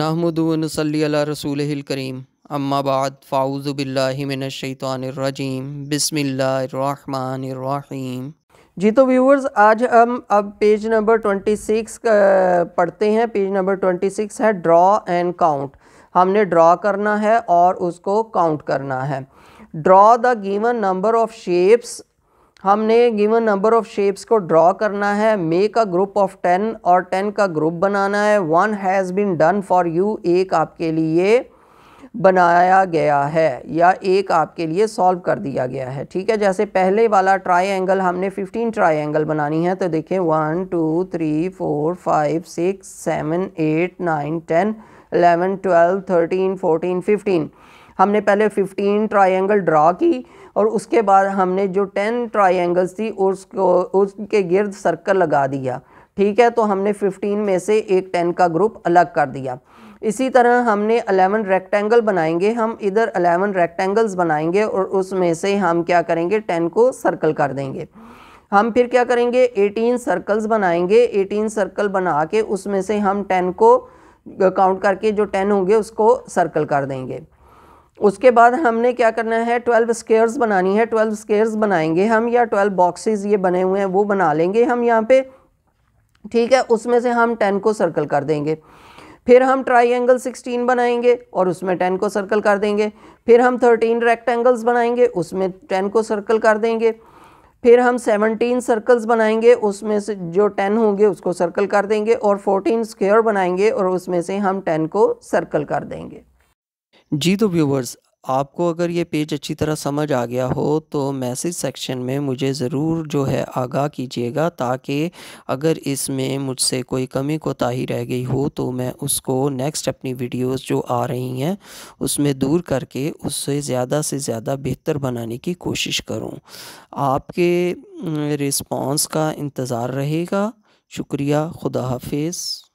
नाहमदनसली रसूल करीम अम्माबाद फ़ाउज़बिल्लिमिनशैतरजीम बसमीम जी तो व्यूवर्स आज हम अब पेज नंबर 26 पढ़ते हैं पेज नंबर 26 है ड्रा एंड काउंट हमने ड्रा करना है और उसको काउंट करना है draw the given number of shapes हमने गिवन नंबर ऑफ शेप्स को ड्रॉ करना है make a group of ten और टेन का ग्रुप बनाना है one has been done for you एक आपके लिए बनाया गया है या एक आपके लिए सॉल्व कर दिया गया है ठीक है जैसे पहले वाला ट्रायंगल हमने 15 ट्रायंगल बनानी है तो देखें one two three four five six seven eight nine ten eleven twelve thirteen fourteen fifteen हमने पहले 15 ट्रायंगल ड्रा की और उसके बाद हमने जो 10 ट्रायंगल्स थी उसको उसके गिर्द सर्कल लगा दिया ठीक है तो हमने 15 में से एक 10 का ग्रुप अलग कर दिया इसी तरह हमने 11 रेक्टेंगल बनाएंगे हम इधर 11 रेक्टेंगल्स बनाएंगे और उसमें से हम क्या करेंगे 10 को सर्कल कर देंगे हम फिर क्या करेंगे 18 सर्कल्स बनाएंगे 18 सर्कल बना के उसमें से हम 10 को काउंट करके जो 10 होंगे उसको सर्कल कर देंगे उसके बाद हमने क्या करना है ट्वेल्व स्केयर्स बनानी है ट्वेल्व स्केयर्स बनाएंगे हम या ट्वेल्व बॉक्सेस ये बने हुए हैं वो बना लेंगे हम यहाँ पे ठीक है उसमें से हम टेन को सर्कल कर देंगे फिर हम ट्राइंगल 16 बनाएंगे और उसमें 10 को सर्कल कर देंगे फिर हम 13 रेक्टेंगल्स बनाएंगे उसमें 10 को सर्कल कर देंगे फिर हम 17 सर्कल्स बनाएंगे उसमें से जो 10 होंगे उसको सर्कल कर देंगे और 14 स्क्वायर बनाएंगे और उसमें से हम 10 को सर्कल कर देंगे जी तो व्यूवर्स आपको अगर ये पेज अच्छी तरह समझ आ गया हो तो मैसेज सेक्शन में मुझे ज़रूर जो है आगाह कीजिएगा ताकि अगर इसमें मुझसे कोई कमी कोताही रह गई हो तो मैं उसको नेक्स्ट अपनी वीडियोस जो आ रही हैं उसमें दूर करके उससे ज़्यादा से ज़्यादा बेहतर बनाने की कोशिश करूं आपके रिस्पांस का इंतज़ार रहेगा शुक्रिया खुदा हाफिज़